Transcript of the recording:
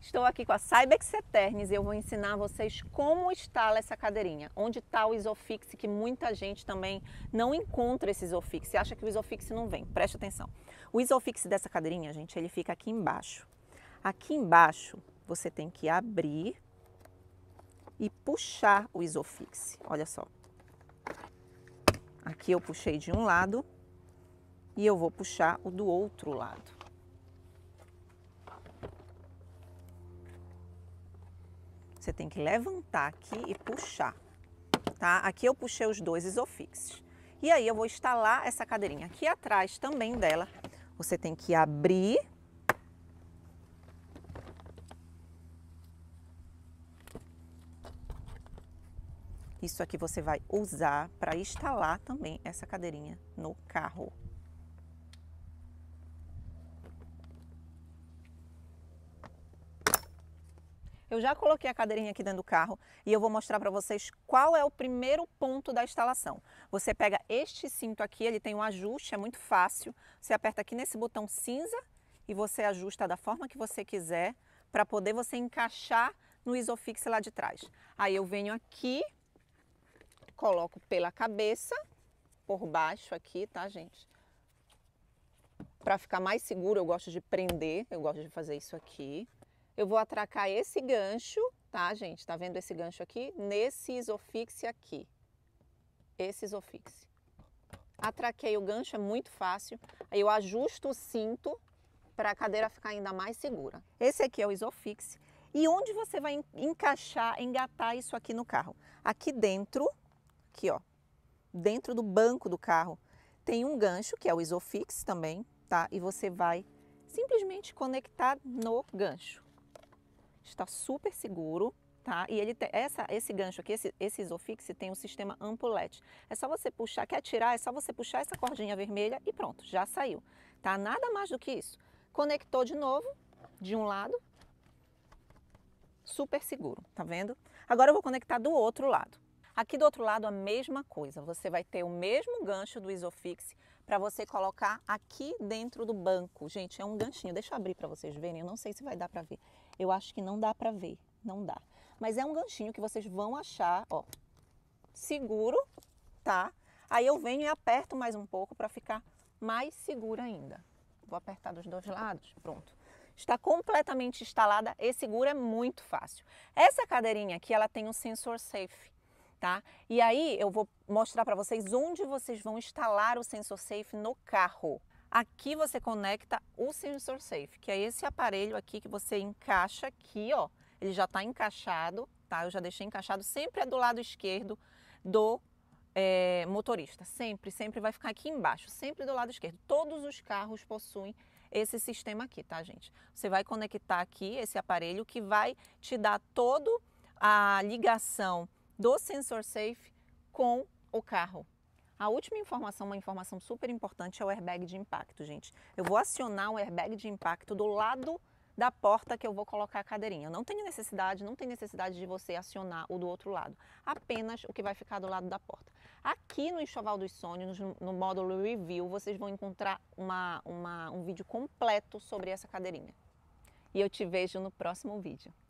Estou aqui com a Cybex Eternis e eu vou ensinar vocês como instala essa cadeirinha, onde está o Isofix, que muita gente também não encontra esse Isofix, acha que o Isofix não vem. Preste atenção. O Isofix dessa cadeirinha, gente, ele fica aqui embaixo. Aqui embaixo, você tem que abrir e puxar o Isofix. Olha só. Aqui eu puxei de um lado e eu vou puxar o do outro lado. Você tem que levantar aqui e puxar, tá? Aqui eu puxei os dois isofixes. E aí eu vou instalar essa cadeirinha aqui atrás também dela. Você tem que abrir. Isso aqui você vai usar para instalar também essa cadeirinha no carro. Eu já coloquei a cadeirinha aqui dentro do carro e eu vou mostrar para vocês qual é o primeiro ponto da instalação. Você pega este cinto aqui, ele tem um ajuste, é muito fácil. Você aperta aqui nesse botão cinza e você ajusta da forma que você quiser para poder você encaixar no isofix lá de trás. Aí eu venho aqui, coloco pela cabeça, por baixo aqui, tá, gente? Para ficar mais seguro, eu gosto de prender, eu gosto de fazer isso aqui eu vou atracar esse gancho, tá, gente? Tá vendo esse gancho aqui? Nesse isofixe aqui. Esse isofixe. Atraquei o gancho, é muito fácil. Aí eu ajusto o cinto para a cadeira ficar ainda mais segura. Esse aqui é o isofixe. E onde você vai encaixar, engatar isso aqui no carro? Aqui dentro, aqui ó, dentro do banco do carro, tem um gancho que é o isofix também, tá? E você vai simplesmente conectar no gancho está super seguro, tá? E ele tem, essa, esse gancho aqui, esse, esse Isofix, tem um sistema ampulete. É só você puxar, quer tirar, é só você puxar essa cordinha vermelha e pronto, já saiu, tá? Nada mais do que isso. Conectou de novo, de um lado, super seguro, tá vendo? Agora eu vou conectar do outro lado. Aqui do outro lado a mesma coisa, você vai ter o mesmo gancho do Isofix para você colocar aqui dentro do banco. Gente, é um ganchinho, deixa eu abrir para vocês verem, eu não sei se vai dar para ver. Eu acho que não dá para ver, não dá. Mas é um ganchinho que vocês vão achar, ó, seguro, tá? Aí eu venho e aperto mais um pouco para ficar mais segura ainda. Vou apertar dos dois lados, pronto. Está completamente instalada e segura é muito fácil. Essa cadeirinha aqui, ela tem um sensor safe, tá? E aí eu vou mostrar para vocês onde vocês vão instalar o sensor safe no carro. Aqui você conecta o sensor safe, que é esse aparelho aqui que você encaixa aqui, ó. Ele já está encaixado, tá? Eu já deixei encaixado. Sempre é do lado esquerdo do é, motorista. Sempre, sempre vai ficar aqui embaixo, sempre do lado esquerdo. Todos os carros possuem esse sistema aqui, tá, gente? Você vai conectar aqui esse aparelho que vai te dar todo a ligação do sensor safe com o carro. A última informação, uma informação super importante, é o airbag de impacto, gente. Eu vou acionar o airbag de impacto do lado da porta que eu vou colocar a cadeirinha. não tenho necessidade, não tem necessidade de você acionar o do outro lado. Apenas o que vai ficar do lado da porta. Aqui no Enxoval dos Sonhos, no, no módulo Review, vocês vão encontrar uma, uma, um vídeo completo sobre essa cadeirinha. E eu te vejo no próximo vídeo.